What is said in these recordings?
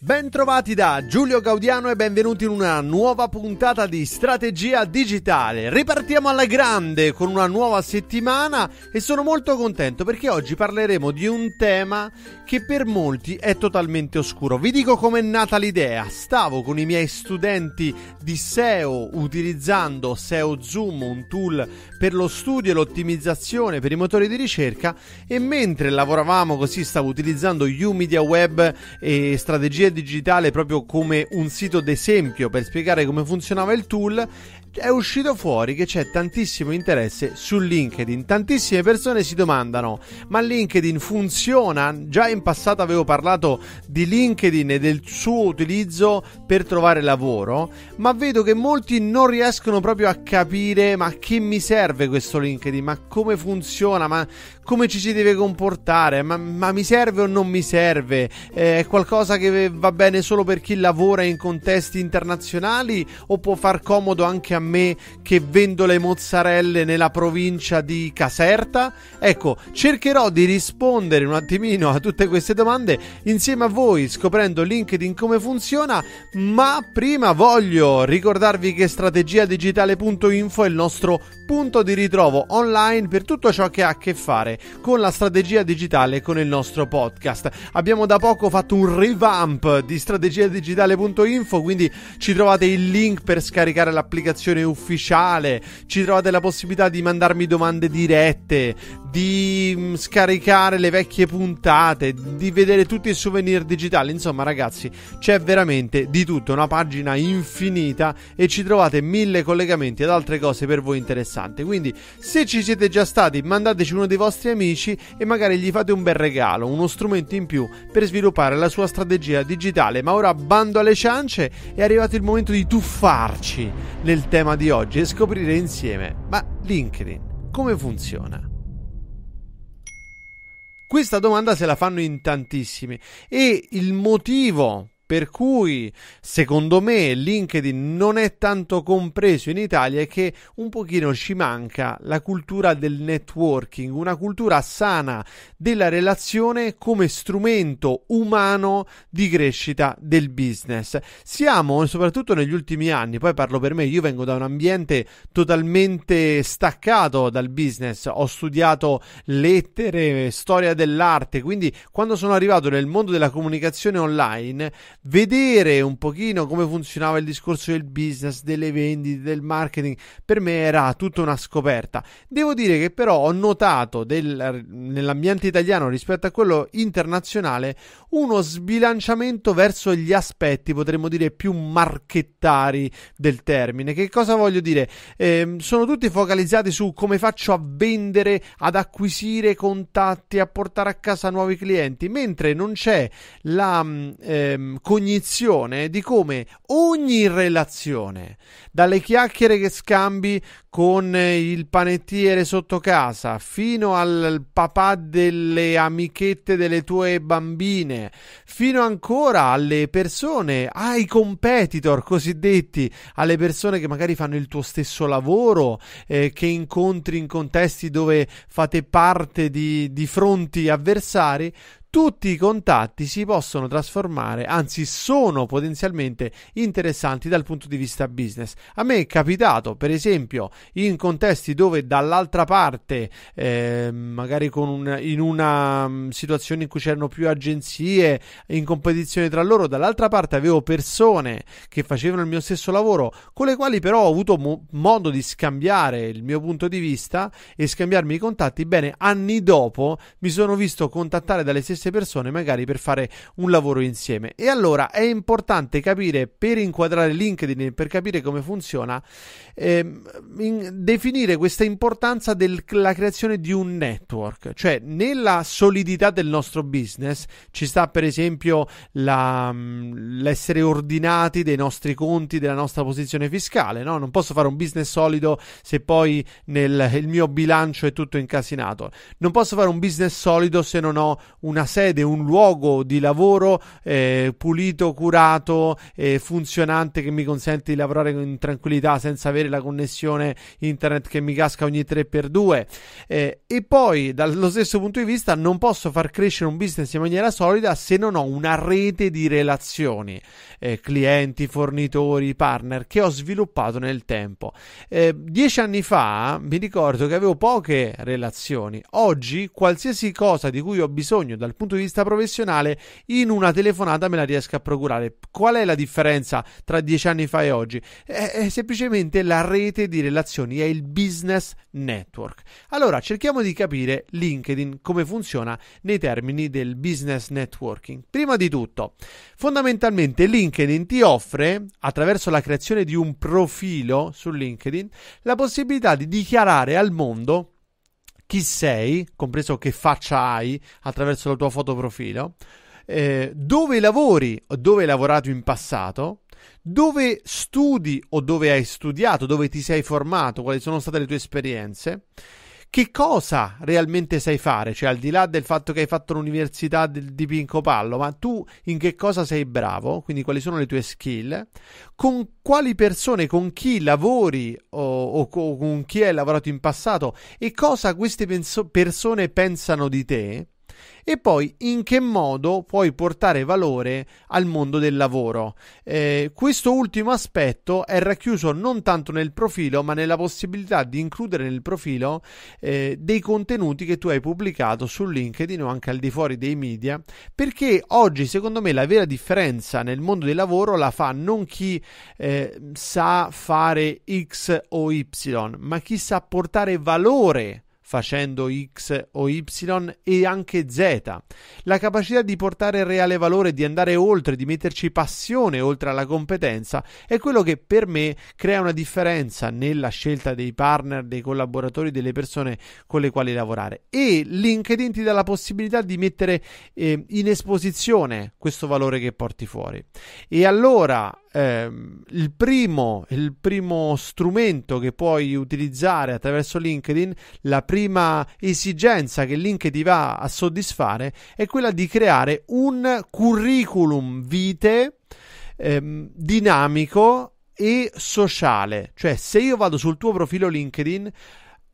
Bentrovati da Giulio Gaudiano e benvenuti in una nuova puntata di Strategia Digitale. Ripartiamo alla grande con una nuova settimana e sono molto contento perché oggi parleremo di un tema che per molti è totalmente oscuro. Vi dico com'è nata l'idea. Stavo con i miei studenti di SEO utilizzando SEO Zoom, un tool per lo studio e l'ottimizzazione per i motori di ricerca e mentre lavoravamo così stavo utilizzando U Media Web e strategie libreria digitale proprio come un sito d'esempio per spiegare come funzionava il tool, è uscito fuori che c'è tantissimo interesse su LinkedIn. Tantissime persone si domandano: ma LinkedIn funziona? Già in passato avevo parlato di LinkedIn e del suo utilizzo per trovare lavoro, ma vedo che molti non riescono proprio a capire ma a che mi serve questo LinkedIn, ma come funziona, ma come ci si deve comportare, ma, ma mi serve o non mi serve? Eh, è qualcosa che va bene solo per chi lavora in contesti internazionali o può far comodo anche a me che vendo le mozzarelle nella provincia di Caserta? Ecco, cercherò di rispondere un attimino a tutte queste domande insieme a voi scoprendo LinkedIn come funziona, ma prima voglio ricordarvi che strategiadigitale.info è il nostro punto di ritrovo online per tutto ciò che ha a che fare con la strategia digitale con il nostro podcast. Abbiamo da poco fatto un revamp di strategiadigitale.info, quindi ci trovate il link per scaricare l'applicazione ufficiale, ci trovate la possibilità di mandarmi domande dirette, di mm, scaricare le vecchie puntate, di vedere tutti i souvenir digitali. Insomma, ragazzi, c'è veramente di tutto, una pagina infinita e ci trovate mille collegamenti ad altre cose per voi interessanti. Quindi, se ci siete già stati, mandateci uno dei vostri vostri amici e magari gli fate un bel regalo, uno strumento in più per sviluppare la sua strategia digitale. Ma ora bando alle ciance, è arrivato il momento di tuffarci nel tema di oggi e scoprire insieme, ma LinkedIn come funziona? Questa domanda se la fanno in tantissimi e il motivo per cui secondo me LinkedIn non è tanto compreso in Italia è che un pochino ci manca la cultura del networking, una cultura sana della relazione come strumento umano di crescita del business. Siamo soprattutto negli ultimi anni, poi parlo per me, io vengo da un ambiente totalmente staccato dal business, ho studiato lettere, storia dell'arte, quindi quando sono arrivato nel mondo della comunicazione online vedere un pochino come funzionava il discorso del business, delle vendite, del marketing, per me era tutta una scoperta. Devo dire che però ho notato del, nell'ambiente italiano rispetto a quello internazionale uno sbilanciamento verso gli aspetti, potremmo dire, più marchettari del termine. Che cosa voglio dire? Eh, sono tutti focalizzati su come faccio a vendere, ad acquisire contatti, a portare a casa nuovi clienti, mentre non c'è la mm, ehm, cognizione di come ogni relazione, dalle chiacchiere che scambi con il panettiere sotto casa fino al papà delle amichette delle tue bambine, fino ancora alle persone, ai competitor cosiddetti, alle persone che magari fanno il tuo stesso lavoro, eh, che incontri in contesti dove fate parte di, di fronti avversari, tutti i contatti si possono trasformare, anzi sono potenzialmente interessanti dal punto di vista business. A me è capitato, per esempio, in contesti dove dall'altra parte, eh, magari un, in una mm, situazione in cui c'erano più agenzie in competizione tra loro, dall'altra parte avevo persone che facevano il mio stesso lavoro, con le quali però ho avuto mo- modo di scambiare il mio punto di vista e scambiarmi i contatti. Bene, anni dopo mi sono visto contattare dalle stesse stesse persone magari per fare un lavoro insieme. E allora è importante capire per inquadrare LinkedIn e per capire come funziona, ehm, definire questa importanza della creazione di un network, cioè nella solidità del nostro business ci sta per esempio la, mm, l'essere ordinati dei nostri conti, della nostra posizione fiscale, no? non posso fare un business solido se poi nel mio bilancio è tutto incasinato, non posso fare un business solido se non ho una sede, un luogo di lavoro eh, pulito, curato, eh, funzionante che mi consente di lavorare in tranquillità senza avere la connessione internet che mi casca ogni 3x2. Eh, e poi, dallo stesso punto di vista, non posso far crescere un business in maniera solida se non ho una rete di relazioni, eh, clienti, fornitori, partner che ho sviluppato nel tempo. Eh, dieci anni fa mi ricordo che avevo poche relazioni. Oggi qualsiasi cosa di cui ho bisogno dal punto di vista professionale in una telefonata me la riesco a procurare. Qual è la differenza tra dieci anni fa e oggi? È, è semplicemente la rete di relazioni, è il business network. Allora cerchiamo di capire LinkedIn come funziona nei termini del business networking. Prima di tutto, fondamentalmente LinkedIn ti offre, attraverso la creazione di un profilo su LinkedIn, la possibilità di dichiarare al mondo chi sei, compreso che faccia hai attraverso la tua foto profilo, eh, dove lavori o dove hai lavorato in passato, dove studi o dove hai studiato, dove ti sei formato, quali sono state le tue esperienze che cosa realmente sai fare, cioè al di là del fatto che hai fatto l'università di Pinco Pallo, ma tu in che cosa sei bravo, quindi quali sono le tue skill, con quali persone, con chi lavori o, o, o con chi hai lavorato in passato e cosa queste penso- persone pensano di te e poi in che modo puoi portare valore al mondo del lavoro. Eh, questo ultimo aspetto è racchiuso non tanto nel profilo, ma nella possibilità di includere nel profilo eh, dei contenuti che tu hai pubblicato su LinkedIn o anche al di fuori dei media, perché oggi secondo me la vera differenza nel mondo del lavoro la fa non chi eh, sa fare X o Y, ma chi sa portare valore facendo X o Y e anche Z. La capacità di portare reale valore, di andare oltre, di metterci passione oltre alla competenza è quello che per me crea una differenza nella scelta dei partner, dei collaboratori, delle persone con le quali lavorare. E LinkedIn ti dà la possibilità di mettere eh, in esposizione questo valore che porti fuori. E allora ehm, il, primo, il primo strumento che puoi utilizzare attraverso LinkedIn, la prima esigenza che LinkedIn va a soddisfare è quella di creare un curriculum vitae ehm, dinamico e sociale. Cioè, se io vado sul tuo profilo LinkedIn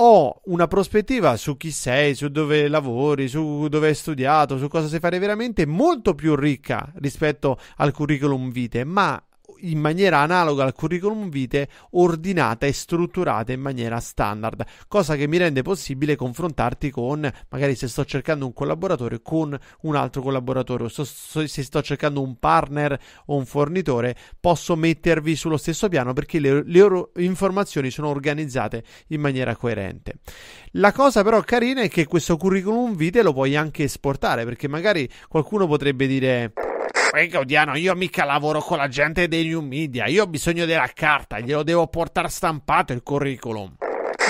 ho una prospettiva su chi sei, su dove lavori, su dove hai studiato, su cosa sai fare veramente molto più ricca rispetto al curriculum vitae, ma in maniera analoga al curriculum vitae ordinata e strutturata in maniera standard, cosa che mi rende possibile confrontarti con magari se sto cercando un collaboratore con un altro collaboratore o se sto cercando un partner o un fornitore, posso mettervi sullo stesso piano perché le, le loro informazioni sono organizzate in maniera coerente. La cosa però carina è che questo curriculum vitae lo puoi anche esportare perché magari qualcuno potrebbe dire eh, Odiano, io mica lavoro con la gente dei new media, io ho bisogno della carta, glielo devo portare stampato il curriculum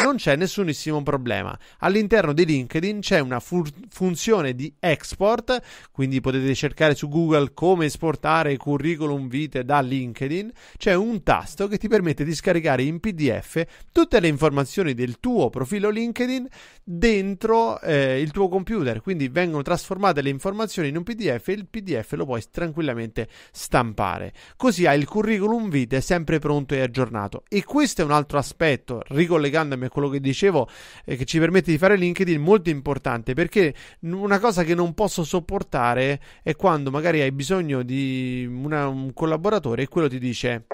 non c'è nessunissimo problema. All'interno di LinkedIn c'è una fur- funzione di export, quindi potete cercare su Google come esportare curriculum vitae da LinkedIn. C'è un tasto che ti permette di scaricare in PDF tutte le informazioni del tuo profilo LinkedIn dentro eh, il tuo computer, quindi vengono trasformate le informazioni in un PDF e il PDF lo puoi tranquillamente stampare. Così hai il curriculum vitae sempre pronto e aggiornato. E questo è un altro aspetto, ricollegandomi a come quello che dicevo, eh, che ci permette di fare LinkedIn, molto importante perché una cosa che non posso sopportare è quando magari hai bisogno di una, un collaboratore e quello ti dice.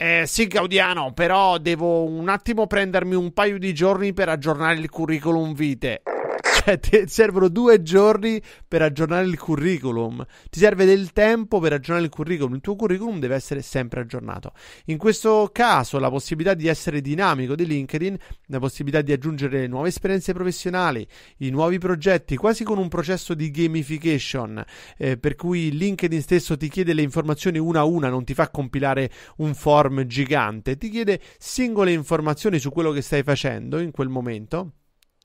Eh, sì, Gaudiano, però devo un attimo prendermi un paio di giorni per aggiornare il curriculum vitae. Cioè, ti servono due giorni per aggiornare il curriculum. Ti serve del tempo per aggiornare il curriculum. Il tuo curriculum deve essere sempre aggiornato. In questo caso, la possibilità di essere dinamico di LinkedIn, la possibilità di aggiungere nuove esperienze professionali, i nuovi progetti, quasi con un processo di gamification, eh, per cui LinkedIn stesso ti chiede le informazioni una a una, non ti fa compilare un form gigante, ti chiede singole informazioni su quello che stai facendo in quel momento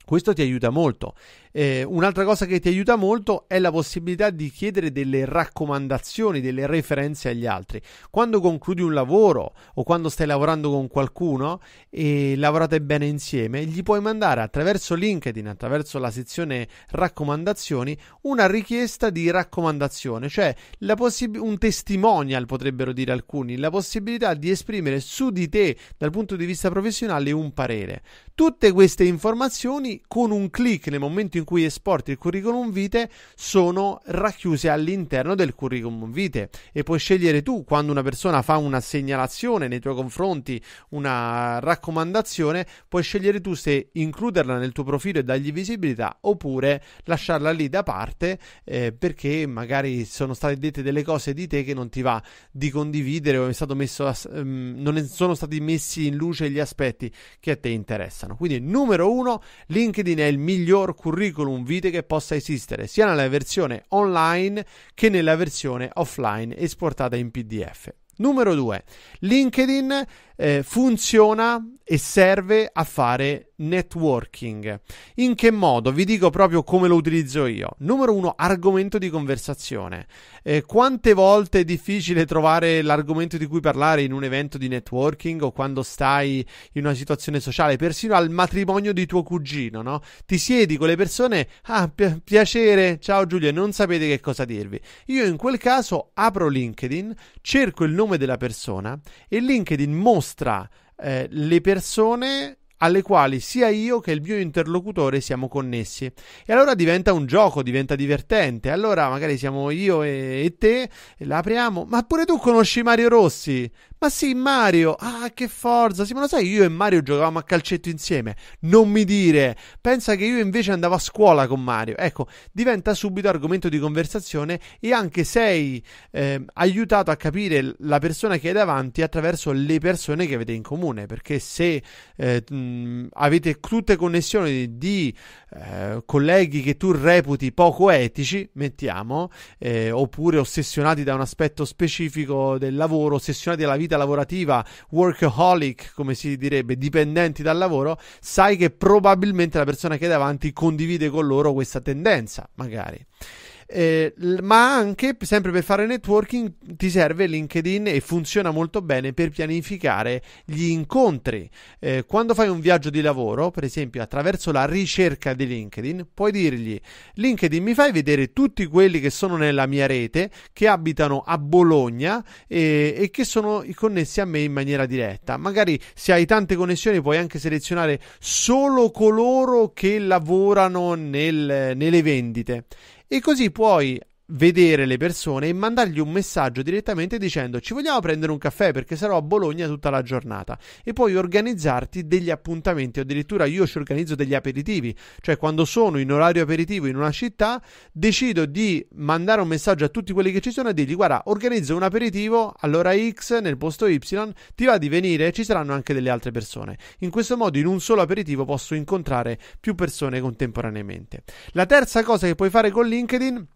questo ti aiuta molto eh, un'altra cosa che ti aiuta molto è la possibilità di chiedere delle raccomandazioni, delle referenze agli altri. Quando concludi un lavoro o quando stai lavorando con qualcuno e lavorate bene insieme, gli puoi mandare attraverso LinkedIn, attraverso la sezione raccomandazioni, una richiesta di raccomandazione, cioè possi- un testimonial potrebbero dire alcuni, la possibilità di esprimere su di te dal punto di vista professionale un parere. Tutte queste informazioni con un clic nel momento in in cui esporti il curriculum vitae sono racchiuse all'interno del curriculum vitae e puoi scegliere tu quando una persona fa una segnalazione nei tuoi confronti, una raccomandazione, puoi scegliere tu se includerla nel tuo profilo e dargli visibilità oppure lasciarla lì da parte eh, perché magari sono state dette delle cose di te che non ti va di condividere o a, um, non sono stati messi in luce gli aspetti che a te interessano. Quindi numero uno, LinkedIn è il miglior curriculum curriculum vitae che possa esistere sia nella versione online che nella versione offline esportata in PDF. Numero 2. LinkedIn eh, funziona e serve a fare networking. In che modo? Vi dico proprio come lo utilizzo io. Numero uno, argomento di conversazione. Eh, quante volte è difficile trovare l'argomento di cui parlare in un evento di networking o quando stai in una situazione sociale, persino al matrimonio di tuo cugino, no? Ti siedi con le persone, ah, pi- piacere, ciao Giulio, non sapete che cosa dirvi. Io in quel caso apro LinkedIn, cerco il nome della persona e LinkedIn mostra mostra eh, le persone alle quali sia io che il mio interlocutore siamo connessi. E allora diventa un gioco, diventa divertente. Allora magari siamo io e, e te, e la apriamo. Ma pure tu conosci Mario Rossi? Ma sì, Mario, ah, che forza. Sì, ma lo sai, io e Mario giocavamo a calcetto insieme. Non mi dire. Pensa che io invece andavo a scuola con Mario. Ecco, diventa subito argomento di conversazione e anche sei eh, aiutato a capire la persona che hai davanti attraverso le persone che avete in comune. Perché se eh, mh, avete tutte connessioni di eh, colleghi che tu reputi poco etici, mettiamo, eh, oppure ossessionati da un aspetto specifico del lavoro, ossessionati dalla vita vita lavorativa, workaholic, come si direbbe, dipendenti dal lavoro, sai che probabilmente la persona che è davanti condivide con loro questa tendenza, magari eh, ma anche sempre per fare networking ti serve LinkedIn e funziona molto bene per pianificare gli incontri. Eh, quando fai un viaggio di lavoro, per esempio attraverso la ricerca di LinkedIn, puoi dirgli LinkedIn mi fai vedere tutti quelli che sono nella mia rete, che abitano a Bologna e, e che sono connessi a me in maniera diretta. Magari se hai tante connessioni puoi anche selezionare solo coloro che lavorano nel, nelle vendite e così puoi vedere le persone e mandargli un messaggio direttamente dicendo ci vogliamo prendere un caffè perché sarò a Bologna tutta la giornata e poi organizzarti degli appuntamenti o addirittura io ci organizzo degli aperitivi cioè quando sono in orario aperitivo in una città decido di mandare un messaggio a tutti quelli che ci sono e dirgli guarda organizzo un aperitivo all'ora X nel posto Y ti va di venire ci saranno anche delle altre persone in questo modo in un solo aperitivo posso incontrare più persone contemporaneamente la terza cosa che puoi fare con LinkedIn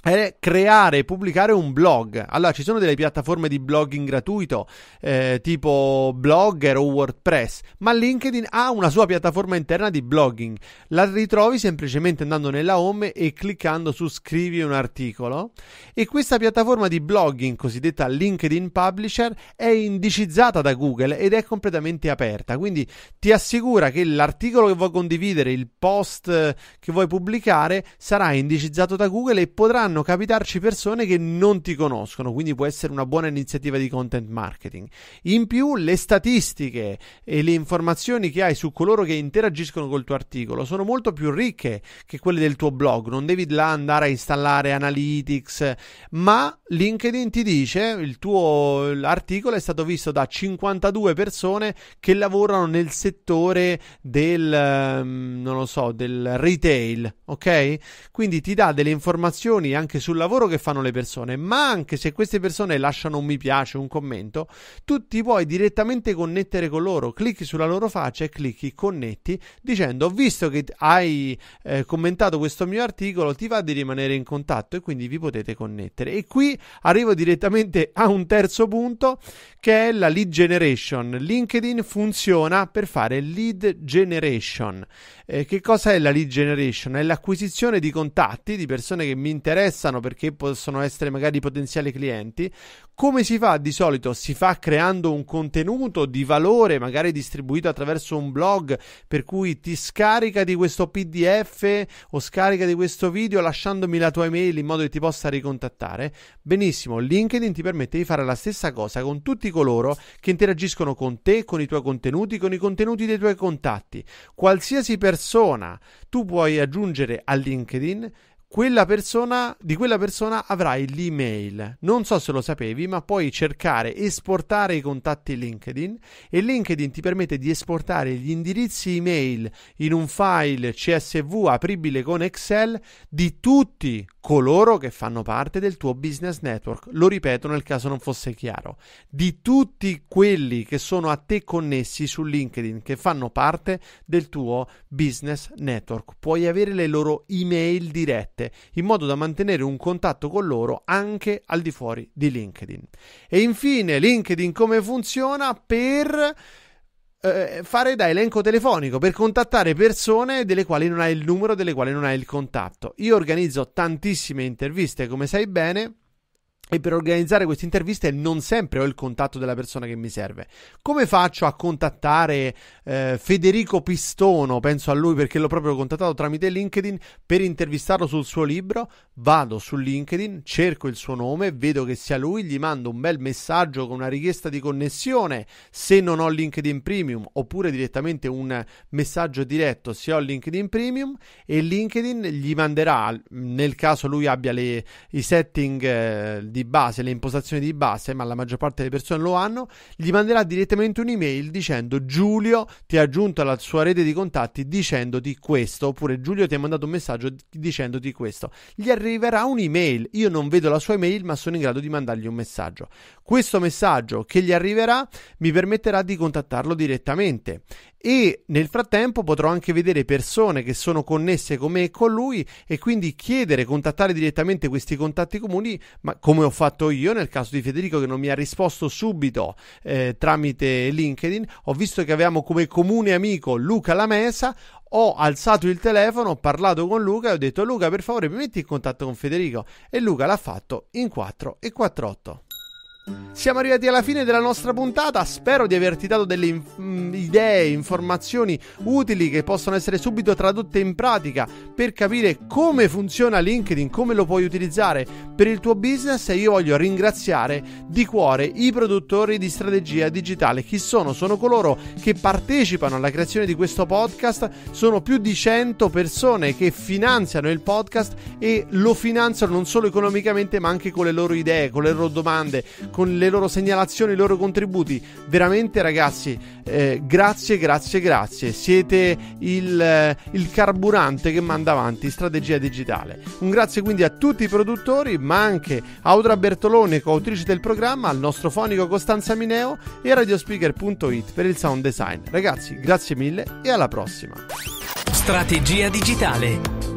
è eh, creare e pubblicare un blog. Allora, ci sono delle piattaforme di blogging gratuito, eh, tipo Blogger o WordPress, ma LinkedIn ha una sua piattaforma interna di blogging. La ritrovi semplicemente andando nella home e cliccando su scrivi un articolo. E questa piattaforma di blogging, cosiddetta LinkedIn Publisher, è indicizzata da Google ed è completamente aperta. Quindi ti assicura che l'articolo che vuoi condividere, il post eh, che vuoi pubblicare, sarà indicizzato da Google e potranno potranno capitarci persone che non ti conoscono, quindi può essere una buona iniziativa di content marketing. In più, le statistiche e le informazioni che hai su coloro che interagiscono col tuo articolo sono molto più ricche che quelle del tuo blog. Non devi là andare a installare analytics, ma LinkedIn ti dice il tuo articolo è stato visto da 52 persone che lavorano nel settore del ehm, non lo so, del retail, ok? Quindi ti dà delle informazioni anche sul lavoro che fanno le persone, ma anche se queste persone lasciano un mi piace, un commento, tu ti puoi direttamente connettere con loro, clicchi sulla loro faccia e clicchi connetti dicendo ho visto che hai eh, commentato questo mio articolo, ti va di rimanere in contatto e quindi vi potete connettere. E qui arrivo direttamente a un terzo punto che è la lead generation. LinkedIn funziona per fare lead generation. Eh, che cosa è la lead generation? È l'acquisizione di contatti di persone che mi interessano interessano perché possono essere magari potenziali clienti. Come si fa di solito? Si fa creando un contenuto di valore, magari distribuito attraverso un blog, per cui ti scarica di questo PDF o scarica di questo video lasciandomi la tua email in modo che ti possa ricontattare. Benissimo, LinkedIn ti permette di fare la stessa cosa con tutti coloro che interagiscono con te, con i tuoi contenuti, con i contenuti dei tuoi contatti. Qualsiasi persona tu puoi aggiungere a LinkedIn quella persona, di quella persona avrai l'email. Non so se lo sapevi, ma puoi cercare, esportare i contatti LinkedIn e LinkedIn ti permette di esportare gli indirizzi email in un file CSV apribile con Excel di tutti coloro che fanno parte del tuo business network. Lo ripeto nel caso non fosse chiaro. Di tutti quelli che sono a te connessi su LinkedIn, che fanno parte del tuo business network. Puoi avere le loro email dirette dirette in modo da mantenere un contatto con loro anche al di fuori di LinkedIn. E infine LinkedIn come funziona per eh, fare da elenco telefonico per contattare persone delle quali non hai il numero, delle quali non hai il contatto. Io organizzo tantissime interviste, come sai bene e per organizzare queste interviste non sempre ho il contatto della persona che mi serve. Come faccio a contattare eh, Federico Pistono? Penso a lui perché l'ho proprio contattato tramite LinkedIn per intervistarlo sul suo libro. Vado su LinkedIn, cerco il suo nome, vedo che sia lui, gli mando un bel messaggio con una richiesta di connessione se non ho LinkedIn Premium oppure direttamente un messaggio diretto se ho LinkedIn Premium e LinkedIn gli manderà nel caso lui abbia le, i setting eh, di di base, le impostazioni di base, ma la maggior parte delle persone lo hanno, gli manderà direttamente un'email dicendo Giulio ti ha aggiunto alla sua rete di contatti dicendoti questo, oppure Giulio ti ha mandato un messaggio dicendoti questo. Gli arriverà un'email, io non vedo la sua email ma sono in grado di mandargli un messaggio. Questo messaggio che gli arriverà mi permetterà di contattarlo direttamente e nel frattempo potrò anche vedere persone che sono connesse con me e con lui e quindi chiedere, contattare direttamente questi contatti comuni, ma come ho fatto io nel caso di Federico che non mi ha risposto subito eh, tramite LinkedIn, ho visto che avevamo come comune amico Luca Lamesa, ho alzato il telefono, ho parlato con Luca e ho detto Luca per favore mi metti in contatto con Federico e Luca l'ha fatto in 4 e 48. Siamo arrivati alla fine della nostra puntata, spero di averti dato delle in- mm, idee, informazioni utili che possono essere subito tradotte in pratica per capire come funziona LinkedIn, come lo puoi utilizzare per il tuo business e io voglio ringraziare di cuore i produttori di strategia digitale. Chi sono? Sono coloro che partecipano alla creazione di questo podcast, sono più di 100 persone che finanziano il podcast e lo finanziano non solo economicamente ma anche con le loro idee, con le loro domande con le loro segnalazioni, i loro contributi. Veramente ragazzi, eh, grazie, grazie, grazie. Siete il, eh, il carburante che manda avanti strategia digitale. Un grazie quindi a tutti i produttori, ma anche a Audra Bertolone, coautrice del programma, al nostro fonico Costanza Mineo e a radiospeaker.it per il sound design. Ragazzi, grazie mille e alla prossima. Strategia digitale.